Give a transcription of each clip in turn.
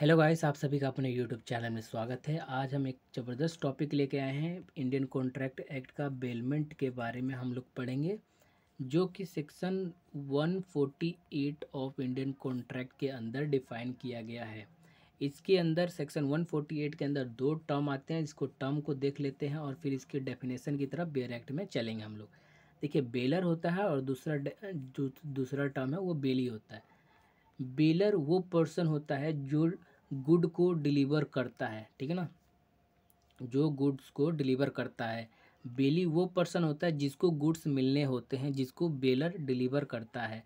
hello guys आप सभी का अपने यूट्यूब चैनल में स्वागत है आज हम एक ज़बरदस्त टॉपिक लेके आए हैं इंडियन कॉन्ट्रैक्ट एक्ट का बेलमेंट के बारे में हम लोग पढ़ेंगे जो कि सेक्शन 148 ऑफ इंडियन कॉन्ट्रैक्ट के अंदर डिफाइन किया गया है इसके अंदर सेक्शन 148 के अंदर दो टर्म आते हैं इसको टर्म को देख लेते हैं और फिर इसके डेफिनेशन की तरफ बेयर एक्ट में चलेंगे हम लोग देखिए बेलर होता है और दूसरा दूसरा टर्म है वो बेली होता है बेलर वो पर्सन होता है जो गुड को डिलीवर करता है ठीक है ना जो गुड्स को डिलीवर करता है बेली वो पर्सन होता है जिसको गुड्स मिलने होते हैं जिसको बेलर डिलीवर करता है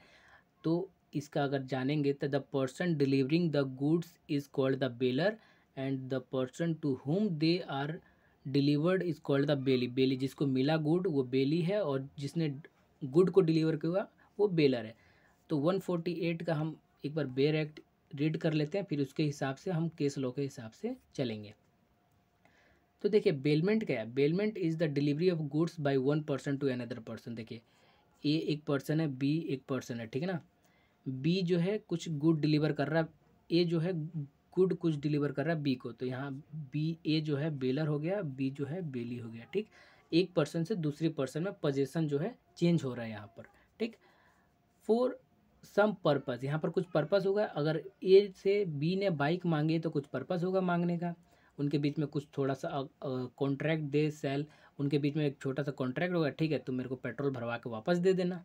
तो इसका अगर जानेंगे तो the person delivering the goods is called the bailor and the person to whom they are delivered is called the bailee bailee जिसको मिला गुड वो बेली है और जिसने गुड को डिलीवर किया वो बेलर है तो वन फोर्टी एट का हम एक बार बेयर एक्ट रीड कर लेते हैं फिर उसके हिसाब से हम केस लॉ के हिसाब से चलेंगे तो देखिए बेलमेंट क्या है bailment is the delivery of goods by one person to another person देखिए ए एक पर्सन है बी एक पर्सन है ठीक है ना बी जो है कुछ गुड डिलीवर कर रहा है ए जो है गुड कुछ डिलीवर कर रहा है बी को तो यहाँ बी ए जो है बेलर हो गया बी जो है बेली हो गया ठीक एक पर्सन से दूसरे पर्सन में पोजेसन जो है चेंज हो रहा है यहाँ पर ठीक फोर सम पर्पज़ यहाँ पर कुछ पर्पज़ होगा अगर ए से बी ने बाइक मांगी तो कुछ पर्पज़ होगा मांगने का उनके बीच में कुछ थोड़ा सा कॉन्ट्रैक्ट दे सेल उनके बीच में एक छोटा सा कॉन्ट्रैक्ट होगा ठीक है तुम तो मेरे को पेट्रोल भरवा के वापस दे देना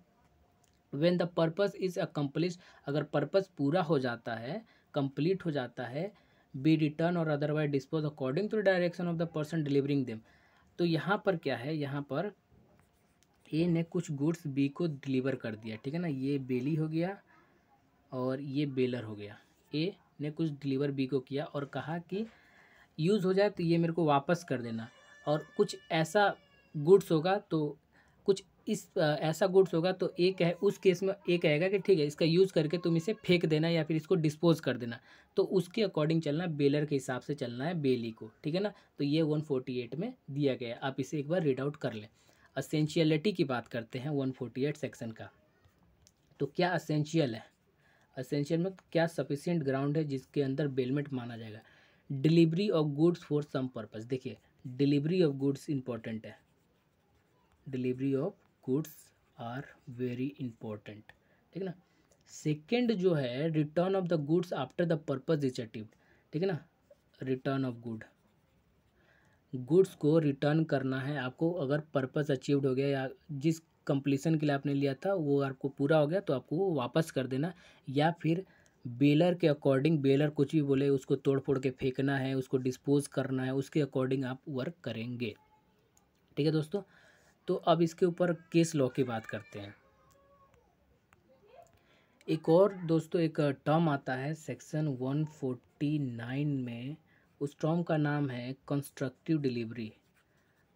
when the purpose is accomplish अगर पर्पज़ पूरा हो जाता है कम्प्लीट हो जाता है बी रिटर्न और otherwise dispose according to the direction of the person delivering them तो यहाँ पर क्या है यहाँ पर ए ने कुछ गुड्स बी को डिलीवर कर दिया ठीक है ना ये बेली हो गया और ये बेलर हो गया ए ने कुछ डिलीवर बी को किया और कहा कि यूज़ हो जाए तो ये मेरे को वापस कर देना और कुछ ऐसा गुड्स होगा तो कुछ इस ऐसा गुड्स होगा तो एक है उस केस में एक कहेगा कि ठीक है इसका यूज़ करके तुम इसे फेंक देना या फिर इसको डिस्पोज कर देना तो उसके अकॉर्डिंग चलना बेलर के हिसाब से चलना है बेली को ठीक है ना तो ये वन फोर्टी एट में दिया गया आप इसे एक बार रीड आउट कर लें असेंशियलिटी की बात करते हैं 148 सेक्शन का तो क्या असेंशियल है असेंशियल में क्या सफिशियंट ग्राउंड है जिसके अंदर बेलमेंट माना जाएगा delivery of goods for some purpose देखिए डिलीवरी ऑफ गुड्स इंपॉर्टेंट है delivery of goods are very important ठीक है ना सेकेंड जो है return of the goods after the purpose is achieve ठीक है ना रिटर्न ऑफ गुड गुड्स को रिटर्न करना है आपको अगर पर्पस अचीव्ड हो गया या जिस कंप्लीसन के लिए आपने लिया था वो आपको पूरा हो गया तो आपको वो वापस कर देना या फिर बेलर के अकॉर्डिंग बेलर कुछ भी बोले उसको तोड़ फोड़ के फेंकना है उसको डिस्पोज करना है उसके अकॉर्डिंग आप वर्क करेंगे ठीक है दोस्तों तो अब इसके ऊपर केस लॉ की बात करते हैं एक और दोस्तों एक टर्म आता है सेक्शन 149 में उस टर्म का नाम है कंस्ट्रक्टिव डिलीवरी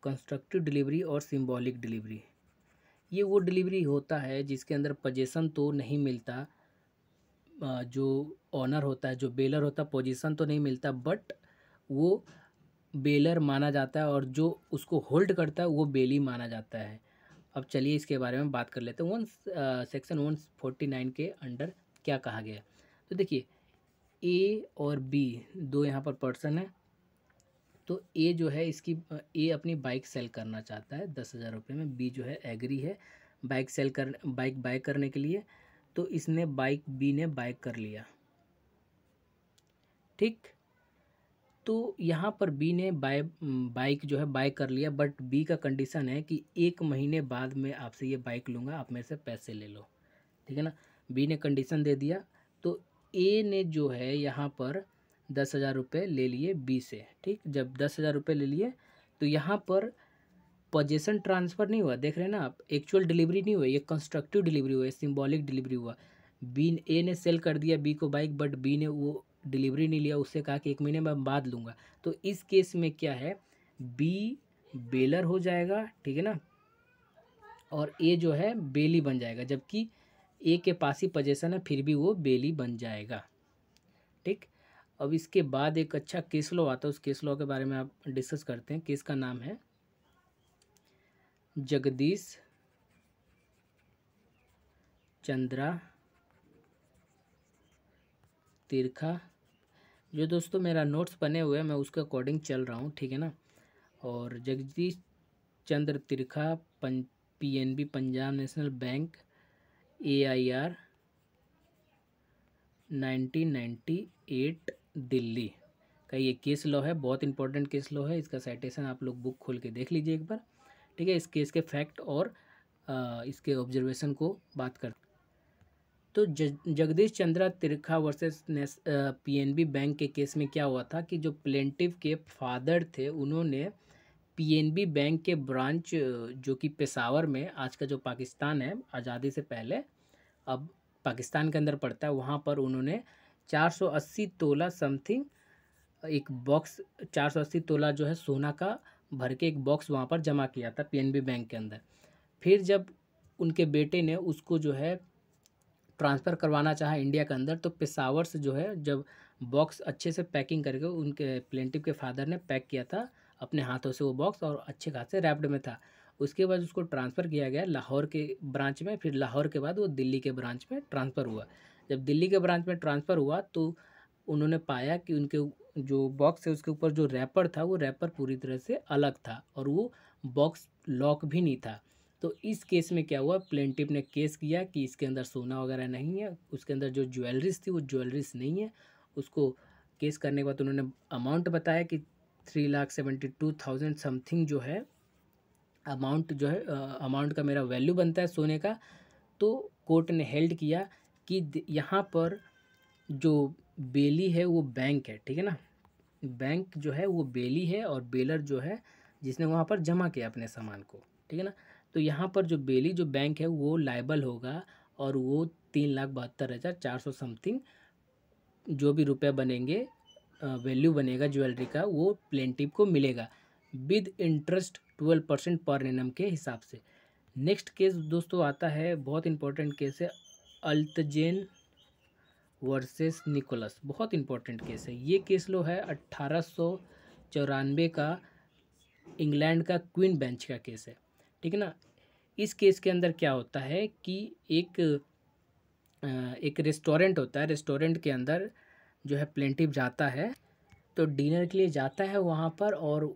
कंस्ट्रक्टिव डिलीवरी और सिम्बॉलिक डिलीवरी ये वो डिलीवरी होता है जिसके अंदर पोजेसन तो नहीं मिलता जो ऑनर होता है जो बेलर होता है पोजिशन तो नहीं मिलता बट वो बेलर माना जाता है और जो उसको होल्ड करता है वो बेली माना जाता है अब चलिए इसके बारे में बात कर लेते हैं one section one forty nine के अंडर क्या कहा गया तो देखिए ए और बी दो यहाँ पर पर्सन है तो ए जो है इसकी ए अपनी बाइक सेल करना चाहता है दस हज़ार रुपये में बी जो है एग्री है बाइक सेल कर बाइक बाय करने के लिए तो इसने बाइक बी ने बाय कर लिया ठीक तो यहाँ पर बी ने बाय बाइक जो है बाय कर लिया बट बी का कंडीशन है कि एक महीने बाद मैं आपसे ये बाइक लूँगा आप मेरे से पैसे ले लो ठीक है ना बी ने कंडीशन दे दिया ए ने जो है यहाँ पर दस हज़ार रुपये ले लिए बी से ठीक जब दस हज़ार रुपये ले लिए तो यहाँ पर पोजेशन ट्रांसफ़र नहीं हुआ देख रहे हैं ना आप एक्चुअल डिलीवरी नहीं हुई ये कंस्ट्रक्टिव डिलीवरी हुआ सिम्बॉलिक डिलीवरी हुआ बी ए ने सेल कर दिया बी को बाइक बट बी ने वो डिलीवरी नहीं लिया उससे कहा कि एक महीने में बाद लूँगा तो इस केस में क्या है बी बेलर हो जाएगा ठीक है ना और ए जो है बेली बन जाएगा जबकि ए के पास ही पजेशन है फिर भी वो बेली बन जाएगा ठीक अब इसके बाद एक अच्छा केस लॉ आता है उस केस लॉ के बारे में आप डिस्कस करते हैं केस का नाम है जगदीश चंद्रा तिरखा जो दोस्तों मेरा नोट्स बने हुए हैं मैं उसके अकॉर्डिंग चल रहा हूँ ठीक है ना और Jagdish Chandra Tirkha N B Punjab National Bank A I R nineteen ninety eight Delhi का ये केस लॉ है बहुत इंपॉर्टेंट केस लॉ है इसका साइटेशन आप लोग बुक खोल के देख लीजिए एक बार ठीक है इस केस के फैक्ट और आ, इसके ऑब्जर्वेशन को बात कर तो Jagdish Chandra Tirkha versus PNB bank के केस में क्या हुआ था कि जो प्लेंटिव के फादर थे उन्होंने पीएनबी बैंक के ब्रांच जो कि पेशावर में आज का जो पाकिस्तान है आज़ादी से पहले अब पाकिस्तान के अंदर पड़ता है वहाँ पर उन्होंने 480 तोला समथिंग एक बॉक्स 480 तोला जो है सोना का भर के एक बॉक्स वहाँ पर जमा किया था पीएनबी बैंक के अंदर फिर जब उनके बेटे ने उसको जो है ट्रांसफ़र करवाना चाहा इंडिया के अंदर तो पेशावर से जो है जब बॉक्स अच्छे से पैकिंग करके उनके प्लेंटिव के फादर ने पैक किया था अपने हाथों से वो बॉक्स और अच्छे खासे रैप्ड में था उसके बाद उसको ट्रांसफ़र किया गया लाहौर के ब्रांच में फिर लाहौर के बाद वो दिल्ली के ब्रांच में ट्रांसफ़र हुआ जब दिल्ली के ब्रांच में ट्रांसफ़र हुआ तो उन्होंने पाया कि उनके जो बॉक्स है उसके ऊपर जो रैपर था वो रैपर पूरी तरह से अलग था और वो बॉक्स लॉक भी नहीं था तो इस केस में क्या हुआ प्लेंटिव ने केस किया कि इसके अंदर सोना वगैरह नहीं है उसके अंदर जो ज्वेलरीज थी वो ज्वेलरीज नहीं है उसको केस करने के बाद उन्होंने अमाउंट बताया कि three lakh seventy two thousand something जो है अमाउंट जो है अमाउंट uh, का मेरा वैल्यू बनता है सोने का तो कोर्ट ने हेल्ड किया कि यहाँ पर जो बेली है वो बैंक है ठीक है ना बैंक जो है वो बेली है और बेलर जो है जिसने वहाँ पर जमा किया अपने सामान को ठीक है ना तो यहाँ पर जो बेली जो बैंक है वो लाइबल होगा और वो तीन लाख बहत्तर हज़ार चार सौ समथिंग जो भी रुपए बनेंगे वैल्यू बनेगा ज्वेलरी का वो प्लेंटिव को मिलेगा with interest twelve percent per annum के हिसाब से नेक्स्ट केस दोस्तों आता है बहुत इंपॉर्टेंट केस है अल्तजेन वर्सेस निकोलस बहुत इंपॉर्टेंट केस है ये केस लो है अट्ठारह सौ चौरानवे का इंग्लैंड का क्वीन बेंच का केस है ठीक है ना इस केस के अंदर क्या होता है कि एक एक रेस्टोरेंट होता है रेस्टोरेंट के अंदर जो है प्लेंटिव जाता है तो डिनर के लिए जाता है वहाँ पर और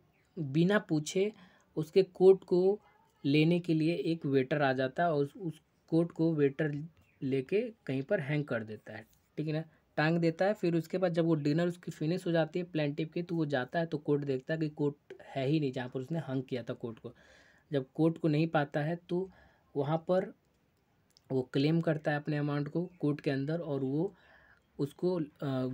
बिना पूछे उसके कोट को लेने के लिए एक वेटर आ जाता है और उस, उस कोट को वेटर लेके कहीं पर हैंग कर देता है ठीक है ना टांग देता है फिर उसके बाद जब वो डिनर उसकी फिनिश हो जाती है प्लेंटिव की तो वो जाता है तो कोट देखता है कि कोट है ही नहीं जहाँ पर उसने हंग किया था कोट को जब कोट को नहीं पाता है तो वहाँ पर वो क्लेम करता है अपने अमाउंट को कोर्ट के अंदर और वो उसको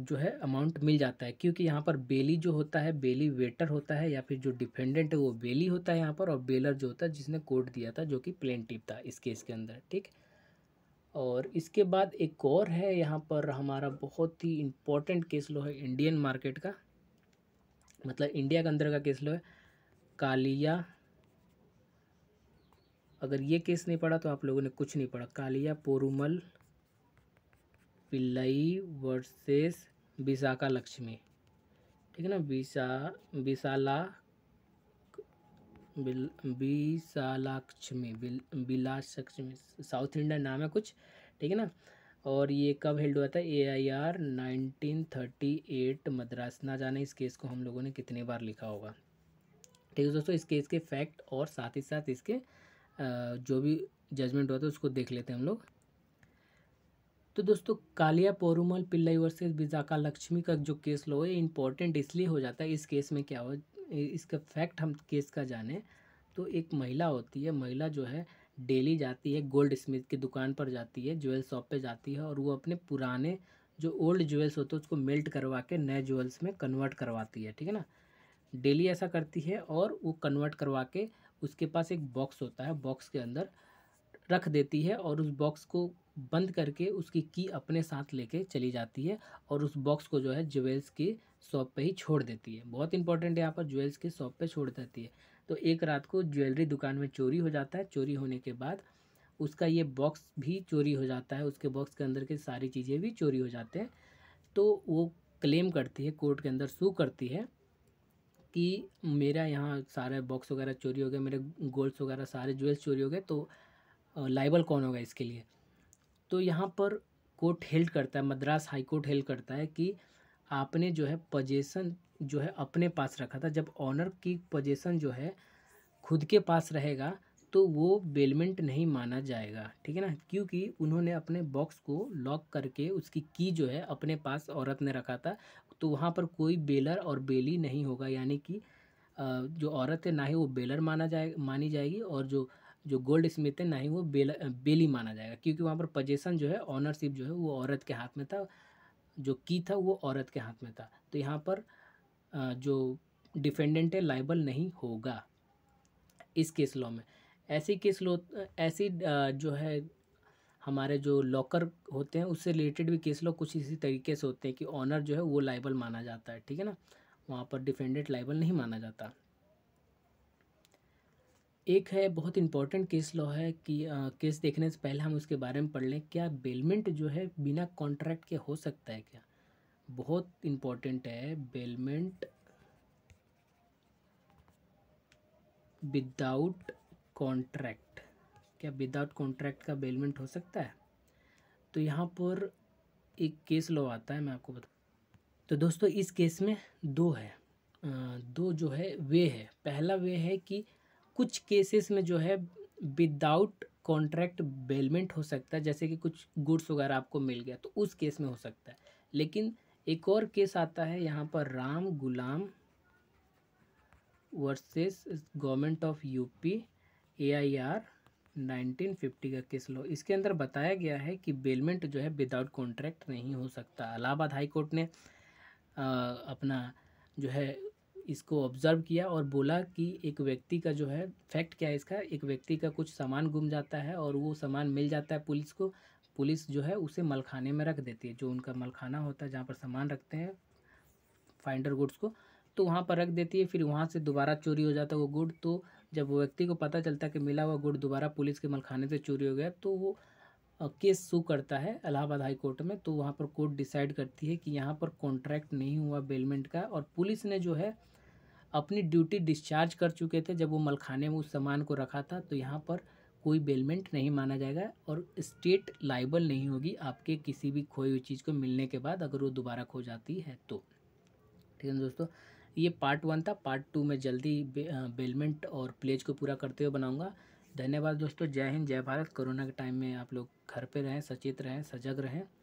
जो है अमाउंट मिल जाता है क्योंकि यहाँ पर बेली जो होता है बेली वेटर होता है या फिर जो डिफेंडेंट है वो बेली होता है यहाँ पर और बेलर जो होता है जिसने कोर्ट दिया था जो कि टिप था इस केस के अंदर ठीक और इसके बाद एक और है यहाँ पर हमारा बहुत ही इम्पोर्टेंट केस लो है इंडियन मार्केट का मतलब इंडिया के अंदर का केस लो है कालिया अगर ये केस नहीं पढ़ा तो आप लोगों ने कुछ नहीं पढ़ा कालिया पोरुमल पिल्लई वर्सेस विशाखा लक्ष्मी ठीक है ना विशा विशाला विशालाक्ष्मी विलासलक्ष्मी साउथ इंडियन नाम है कुछ ठीक है ना और ये कब हेल्ड हुआ था A I R nineteen thirty eight Madras ना जाने इस केस को हम लोगों ने कितने बार लिखा होगा ठीक है दोस्तों इस केस के फैक्ट और साथ ही साथ इसके जो भी जजमेंट हुआ था उसको देख लेते हैं हम लोग तो दोस्तों कालिया पोरुमल पिल्लई वर्सेज विजाका लक्ष्मी का जो केस लो है इम्पोर्टेंट इसलिए हो जाता है इस केस में क्या हो इसका फैक्ट हम केस का जाने तो एक महिला होती है महिला जो है डेली जाती है गोल्ड स्मिथ की दुकान पर जाती है ज्वेल शॉप पे जाती है और वो अपने पुराने जो ओल्ड ज्वेल्स होते हैं उसको मेल्ट करवा के नए ज्वेल्स में कन्वर्ट करवाती है ठीक है ना डेली ऐसा करती है और वो कन्वर्ट करवा के उसके पास एक बॉक्स होता है बॉक्स के अंदर रख देती है और उस बॉक्स को बंद करके उसकी की अपने साथ लेके चली जाती है और उस बॉक्स को जो है ज्वेल्स की शॉप पे ही छोड़ देती है बहुत इंपॉर्टेंट है यहाँ पर ज्वेल्स की शॉप पे छोड़ देती है तो एक रात को ज्वेलरी दुकान में चोरी हो जाता है चोरी होने के बाद उसका ये बॉक्स भी चोरी हो जाता है उसके बॉक्स के अंदर की सारी चीज़ें भी चोरी हो जाते हैं तो वो क्लेम करती है कोर्ट के अंदर सू करती है कि मेरा यहाँ सारे बॉक्स वगैरह चोरी हो गए मेरे गोल्ड्स वगैरह सारे ज्वेल्स चोरी हो गए तो लाइबल कौन होगा इसके लिए तो यहाँ पर कोर्ट हेल्ड करता है मद्रास हाई कोर्ट हेल्ड करता है कि आपने जो है पोजेसन जो है अपने पास रखा था जब ऑनर की पोजेसन जो है खुद के पास रहेगा तो वो बेलमेंट नहीं माना जाएगा ठीक है ना क्योंकि उन्होंने अपने बॉक्स को लॉक करके उसकी की जो है अपने पास औरत ने रखा था तो वहाँ पर कोई बेलर और बेली नहीं होगा यानी कि जो औरत है ना ही वो बेलर माना जाए मानी जाएगी और जो जो गोल्ड स्मिथ है ना ही वो बेला बेली माना जाएगा क्योंकि वहाँ पर पजेशन जो है ऑनरशिप जो है वो औरत के हाथ में था जो की था वो औरत के हाथ में था तो यहाँ पर जो डिफेंडेंट है लाइबल नहीं होगा इस केस लॉ में ऐसी केस लॉ ऐसी जो है हमारे जो लॉकर होते हैं उससे रिलेटेड भी केस लॉ कुछ इसी तरीके से होते हैं कि ऑनर जो है वो लाइबल माना जाता है ठीक है ना वहाँ पर डिफेंडेंट लाइबल नहीं माना जाता एक है बहुत इंपॉर्टेंट केस लॉ है कि आ, केस देखने से पहले हम उसके बारे में पढ़ लें क्या बेलमेंट जो है बिना कॉन्ट्रैक्ट के हो सकता है क्या बहुत इम्पोर्टेंट है बेलमेंट विदाउट कॉन्ट्रैक्ट क्या विदाउट कॉन्ट्रैक्ट का बेलमेंट हो सकता है तो यहाँ पर एक केस लॉ आता है मैं आपको बता तो दोस्तों इस केस में दो है आ, दो जो है वे है पहला वे है कि कुछ केसेस में जो है विदाउट कॉन्ट्रैक्ट बेलमेंट हो सकता है जैसे कि कुछ गुड्स वगैरह आपको मिल गया तो उस केस में हो सकता है लेकिन एक और केस आता है यहाँ पर Ram Gulam versus government of UP A I R nineteen fifty का केस लो इसके अंदर बताया गया है कि बेलमेंट जो है विदाउट कॉन्ट्रैक्ट नहीं हो सकता इलाहाबाद हाई कोर्ट ने आ, अपना जो है इसको ऑब्जर्व किया और बोला कि एक व्यक्ति का जो है फैक्ट क्या है इसका एक व्यक्ति का कुछ सामान गुम जाता है और वो सामान मिल जाता है पुलिस को पुलिस जो है उसे मलखाने में रख देती है जो उनका मलखाना होता है जहाँ पर सामान रखते हैं फाइंडर गुड्स को तो वहाँ पर रख देती है फिर वहाँ से दोबारा चोरी हो जाता है वो गुड तो जब वो व्यक्ति को पता चलता है कि मिला हुआ गुड दोबारा पुलिस के मलखाने से चोरी हो गया तो वो केस सू करता है इलाहाबाद हाई कोर्ट में तो वहाँ पर कोर्ट डिसाइड करती है कि यहाँ पर कॉन्ट्रैक्ट नहीं हुआ बेलमेंट का और पुलिस ने जो है अपनी ड्यूटी डिस्चार्ज कर चुके थे जब वो मलखाने में उस सामान को रखा था तो यहाँ पर कोई बेलमेंट नहीं माना जाएगा और स्टेट लाइबल नहीं होगी आपके किसी भी खोई हुई चीज़ को मिलने के बाद अगर वो दोबारा खो जाती है तो ठीक है दोस्तों ये पार्ट वन था पार्ट टू में जल्दी बे, बेलमेंट और प्लेज को पूरा करते हुए बनाऊँगा धन्यवाद दोस्तों जय हिंद जय भारत कोरोना के टाइम में आप लोग घर पे रहें सचेत रहें सजग रहें